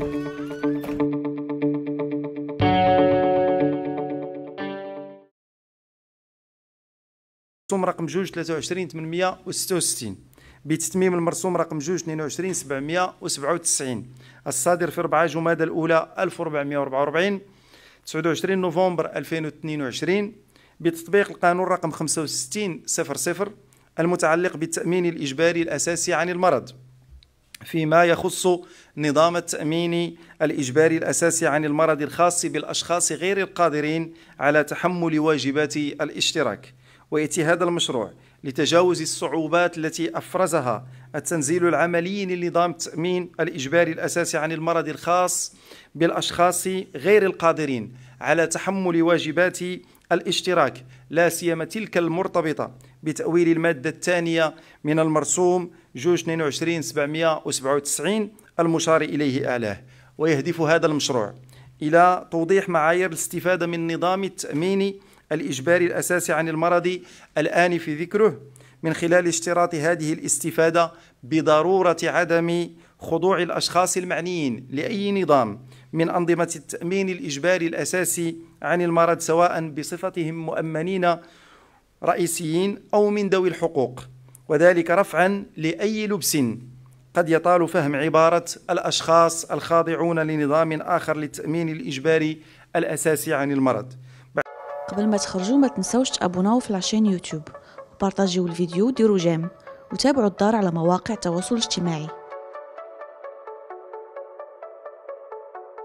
مرسوم رقم جوج 23 866 بتتميم المرسوم رقم جوج 22 797 الصادر في 4 جمادى الأولى 1444 29 نوفمبر 2022 بتطبيق القانون رقم 6500 المتعلق بالتأمين الإجباري الأساسي عن المرض فيما يخص نظام التأمين الإجباري الأساسي عن المرض الخاص بالأشخاص غير القادرين على تحمل واجبات الاشتراك ويأتي هذا المشروع لتجاوز الصعوبات التي أفرزها التنزيل العملي لنظام التأمين الإجباري الأساسي عن المرض الخاص بالأشخاص غير القادرين على تحمل واجبات الاشتراك لا سيما تلك المرتبطة بتأويل المادة الثانية من المرسوم جوج 22 797 المشار إليه آلاه ويهدف هذا المشروع إلى توضيح معايير الاستفادة من نظام التأمين الإجباري الأساسي عن المرض الآن في ذكره من خلال اشتراط هذه الاستفادة بضرورة عدم خضوع الأشخاص المعنيين لأي نظام من أنظمة التأمين الإجباري الأساسي عن المرض سواء بصفتهم مؤمنين رئيسيين أو من ذوي الحقوق وذلك رفعا لأي لبس قد يطال فهم عبارة الأشخاص الخاضعون لنظام آخر للتأمين الإجباري الأساسي عن المرض قبل ما تخرجوا ما تنسوش تابوناو في العشان يوتيوب وبارطاجيو الفيديو ديرو جيم وتابعوا الدار على مواقع التواصل الاجتماعي